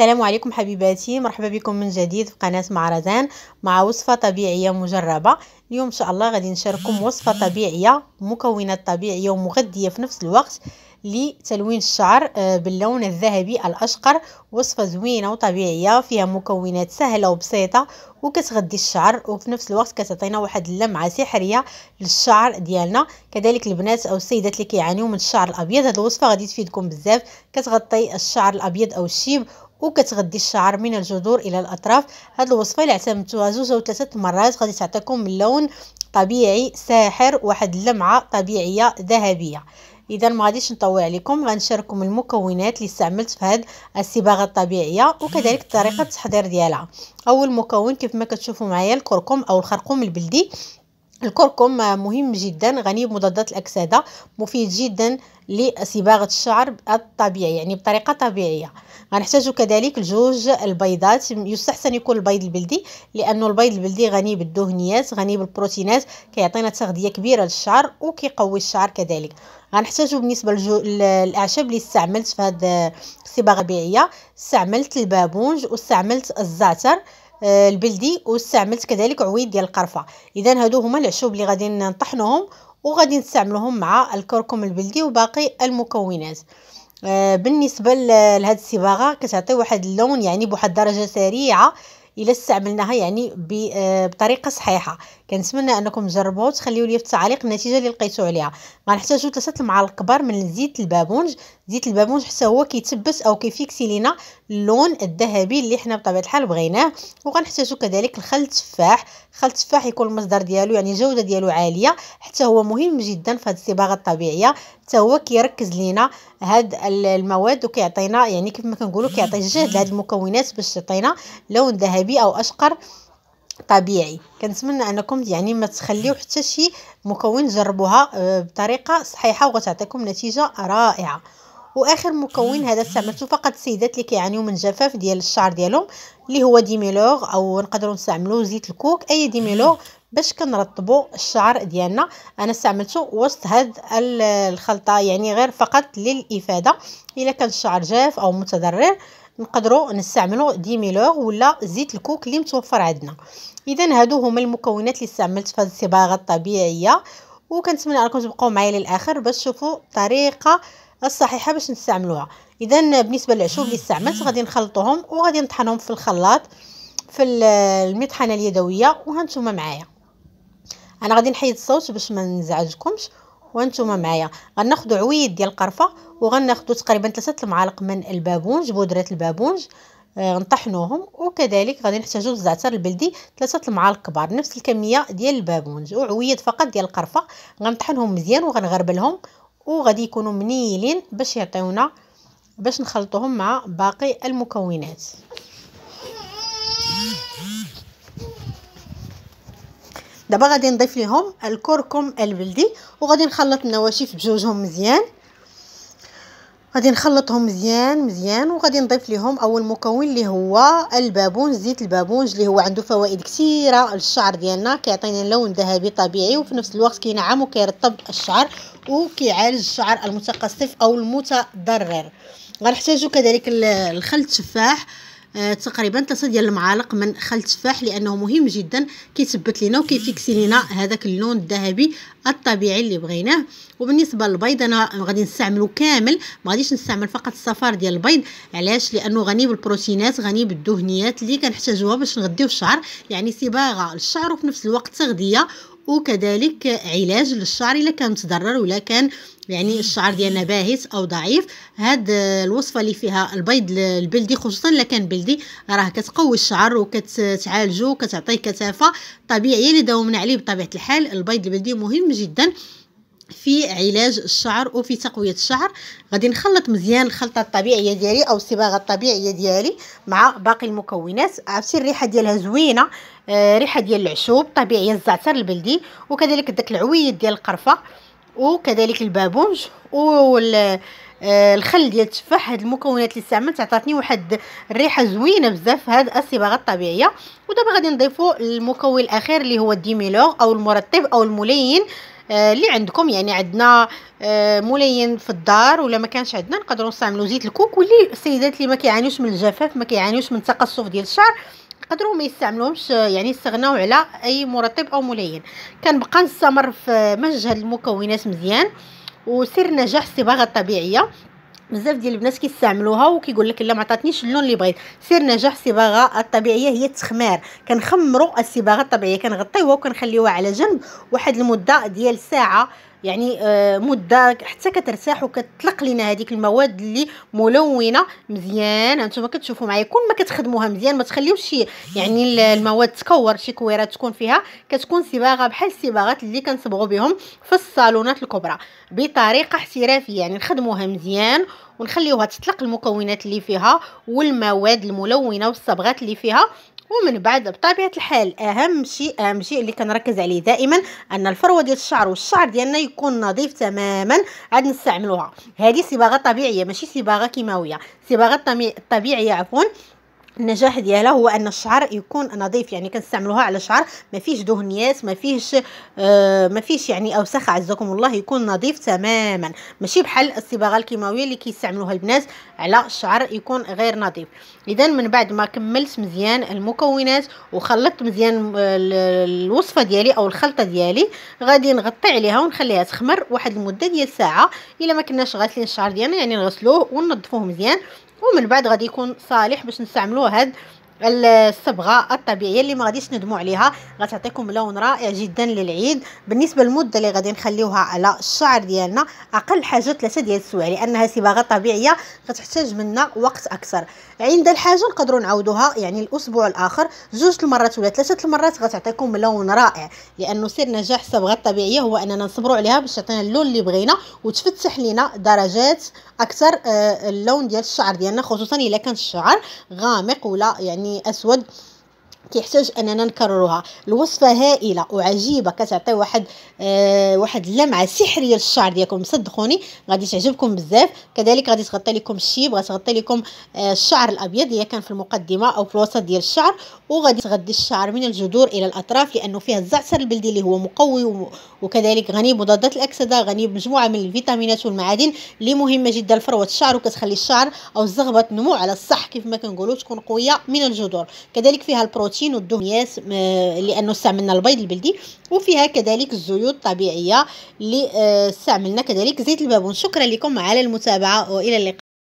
السلام عليكم حبيباتي مرحبا بكم من جديد في قناه معرزان مع وصفه طبيعيه مجربه اليوم ان شاء الله غادي نشارككم وصفه طبيعيه مكونات طبيعيه ومغذيه في نفس الوقت لتلوين الشعر آه، باللون الذهبي الاشقر وصفه زوينه وطبيعيه فيها مكونات سهله وبسيطه وكتغذي الشعر وفي نفس الوقت كتعطينا واحد اللمعه سحريه للشعر ديالنا كذلك البنات او السيدات اللي كيعانيو من الشعر الابيض هذه الوصفه غادي تفيدكم بزاف كتغطي الشعر الابيض او الشيب وكتغدي الشعر من الجذور الى الاطراف هاد الوصفه اللي اعتمدتوها زوج او ثلاثه مرات غادي تعطيكم اللون طبيعي ساحر واحد اللمعه طبيعيه ذهبيه اذا ما غاديش نطول عليكم غنشارككم المكونات اللي استعملت في هاد الصباغه الطبيعيه وكذلك طريقه التحضير ديالها اول مكون كيف ما كتشوفوا معايا الكركم او الخرقوم البلدي الكركم مهم جدا غني بمضادات الاكسده مفيد جدا لصباغه الشعر الطبيعي يعني بطريقه طبيعيه غنحتاج كذلك جوج البيضات يستحسن يكون البيض البلدي لانه البيض البلدي غني بالدهنيات غني بالبروتينات كيعطينا تغذيه كبيره للشعر وكيقوي الشعر كذلك غنحتاجو بالنسبه للاعشاب اللي استعملت في هذه الصباغه الطبيعيه استعملت البابونج واستعملت الزعتر آه، البلدي واستعملت كذلك عويد ديال القرفه اذا هادو هما العشوب اللي غادي نطحنوهم وغادي نستعملوهم مع الكركم البلدي وباقي المكونات آه، بالنسبه لهاد الصباغه كتعطي واحد اللون يعني بواحد الدرجه سريعه الا استعملناها يعني آه، بطريقه صحيحه كنتمنى انكم تجربوها وتخليو لي في التعليق النتيجه اللي لقيتو عليها غنحتاجو ثلاثه المعالق كبار من زيت البابونج زيت البابونج حتى هو كيتبس او كيفيكسي لينا اللون الذهبي اللي حنا بطبيعه الحال بغيناه وغنحتاجو كذلك الخل التفاح خل التفاح يكون المصدر ديالو يعني الجوده ديالو عاليه حتى هو مهم جدا في هذه الصباغه الطبيعيه حتى هو كيركز لينا هاد المواد وكيعطينا يعني كيف ما كنقولوا كيعطي الجهد لهاد المكونات باش تعطينا لون ذهبي او اشقر طبيعي كنتمنى انكم يعني ما تخليو حتى شي مكون جربوها آه، بطريقه صحيحه وغتعطيكم نتيجه رائعه واخر مكون هذا استعملته فقط السيدات اللي يعني كيعانيو من جفاف ديال الشعر ديالهم اللي هو ديميلوغ او نقدروا نستعملوا زيت الكوك اي ديميلوغ باش كنرطبوا الشعر ديالنا انا استعملته وسط هاد الخلطه يعني غير فقط للافاده الا كان الشعر جاف او متضرر نقدروا نستعملوا ديميلوغ ولا زيت الكوك اللي متوفر عندنا اذا هادو هما المكونات اللي استعملت في هذه الصباغه الطبيعيه وكنتمنى انكم تبقوا معايا للاخر باش تشوفوا طريقه الصحيحه باش نستعملوها اذا بالنسبه للعشوب اللي استعملت غادي نخلطوهم وغادي نطحنهم في الخلاط في المطحنه اليدويه وهانتوما معايا انا غادي نحيد الصوت باش ما نزعجكمش وانتم معايا غناخدو عويد ديال القرفه وغناخدو تقريبا تلاتة المعالق من البابونج بودره البابونج آه نطحنوهم وكذلك غادي نحتاجو الزعتر البلدي ثلاثه المعالق كبار نفس الكميه ديال البابونج وعويد فقط ديال القرفه غنطحنهم مزيان وغنغربلهم وغادي يكونوا منيلين باش يعطيونا باش نخلطوهم مع باقي المكونات دابا غادي نضيف لهم الكركم البلدي وغادي نخلط النواشف بجوجهم مزيان غادي نخلطهم مزيان مزيان وغادي نضيف ليهم اول مكون اللي هو البابونج زيت البابونج اللي هو عنده فوائد كثيره للشعر ديالنا كيعطينا لون ذهبي طبيعي وفي نفس الوقت كينعم وكيرطب الشعر وكيعالج الشعر المتقصف او المتضرر غنحتاجو كذلك الخل التفاح آه، تقريبا ثلاثه ديال المعالق من خل التفاح لانه مهم جدا كيثبت لينا وكيفيكسي لينا هذاك اللون الذهبي الطبيعي اللي بغيناه وبالنسبه للبيض انا غادي نستعمله كامل ما غاديش نستعمل فقط الصفار ديال البيض علاش لانه غني بالبروتينات غني بالدهنيات اللي كنحتاجوها باش نغديو الشعر يعني صباغه للشعر وفي نفس الوقت تغذيه وكذلك علاج للشعر الا كان متضرر ولا كان يعني الشعر ديالنا باهت او ضعيف هاد الوصفه اللي فيها البيض البلدي خصوصا الا كان بلدي راه كتقوي الشعر وكتعالجو وكتعطي كثافه طبيعيه اللي داومنا عليه بطبيعه الحال البيض البلدي مهم جدا في علاج الشعر وفي تقويه الشعر غادي نخلط مزيان الخلطه الطبيعيه ديالي او الصباغه الطبيعيه ديالي مع باقي المكونات عرفتي الريحه ديالها زوينه آه ريحه ديال العشوب طبيعيه الزعتر البلدي وكذلك داك العويد ديال القرفه وكذلك البابونج والخل آه، الخل ديال التفاح هاد المكونات اللي استعملت عطاتني واحد الريحه زوينه بزاف هاد الصباغه الطبيعيه ودابا غادي نضيفو المكون الاخير اللي هو الديميلوغ او المرطب او الملين آه، اللي عندكم يعني عندنا آه ملين في الدار ولا ما كانش عندنا نقدروا نستعملوا زيت الكوك واللي السيدات اللي ما كيعانيوش من الجفاف ما كيعانيوش من تقصف ديال الشعر يقدروا ما يستعملوهمش يعني استغناو على اي مرطب او ملين كنبقى نستمر في مزج هاد المكونات مزيان وسر نجاح الصباغه الطبيعيه بزاف ديال البنات كيستعملوها وكيقول لك لا ما عطاتنيش اللون اللي بغيت سر نجاح الصباغه الطبيعيه هي التخمار كنخمروا الصباغه الطبيعيه كنغطيوها وكنخليوها على جنب واحد المده ديال ساعه يعني آه، مده حتى كترتاح وكتطلق لنا هذيك المواد اللي ملونه مزيان انتم كتشوفوا معايا كل ما كتخدموها مزيان ما تخليوش شي يعني المواد تكور شي كويرات تكون فيها كتكون صباغه بحال الصباغات اللي كنصبغوا بهم في الصالونات الكبرى بطريقه احترافيه يعني نخدموها مزيان ونخليوها تطلق المكونات اللي فيها والمواد الملونه والصبغات اللي فيها ومن بعد بطبيعه الحال اهم شيء اهم شيء اللي كنركز عليه دائما ان الفروه ديال الشعر والشعر ديالنا يكون نظيف تماما عاد نستعملوها هذه صباغه طبيعيه ماشي صباغه كيماويه صباغه طبيعيه عفوا النجاح ديالها هو ان الشعر يكون نظيف يعني كنستعملوها على شعر ما فيش دهنيات ما فيش آه ما فيش يعني اوساخ عزكم الله يكون نظيف تماما ماشي بحال الصباغه الكيماويه اللي كيستعملوها البنات على الشعر يكون غير نظيف اذا من بعد ما كملت مزيان المكونات وخلطت مزيان آه، الوصفه ديالي او الخلطه ديالي غادي نغطي عليها ونخليها تخمر واحد المده ديال ساعه الا ما كناش غاسلين الشعر ديالنا يعني نغسلوه وننظفوه مزيان ومن بعد غادي يكون صالح باش نستعملوه هاد الصبغه الطبيعيه اللي ما غاديش ندموا عليها غتعطيكم لون رائع جدا للعيد بالنسبه للمده اللي غادي نخليوها على الشعر ديالنا اقل حاجه ثلاثه ديال السوايع لانها صباغه طبيعيه غتحتاج منا وقت اكثر عند الحاجه نقدروا نعاودوها يعني الاسبوع الاخر جوج المرات ولا ثلاثه المرات غتعطيكم لون رائع لانه سر نجاح الصبغه الطبيعيه هو اننا نصبروا عليها باش تعطينا اللون اللي بغينا وتفتح لينا درجات اكثر آه، اللون ديال الشعر ديالنا خصوصا الا كان الشعر غامق ولا يعني يعني أسود كيحتاج اننا نكرروها الوصفه هائله وعجيبه كتعطي واحد آه واحد اللمعه سحريه للشعر ديالكم صدقوني غادي تعجبكم بزاف كذلك غادي تغطي لكم الشيب غتغطي لكم آه الشعر الابيض اللي كان في المقدمه او في الوسط ديال الشعر وغادي تغدي الشعر من الجذور الى الاطراف لانه فيها الزعتر البلدي اللي هو مقوي وكذلك غني بمضادات الاكسده غني بمجموعه من الفيتامينات والمعادن اللي مهمه جدا لفروه الشعر وكتخلي الشعر او الزغبه نمو على الصح كيف ما كنقولوا تكون قويه من الجذور كذلك فيها البرو البروتين والدهنيات لانه استعملنا البيض البلدي وفيها كذلك الزيوت الطبيعيه اللي آه، استعملنا كذلك زيت البابون شكرا لكم على المتابعه والى اللقاء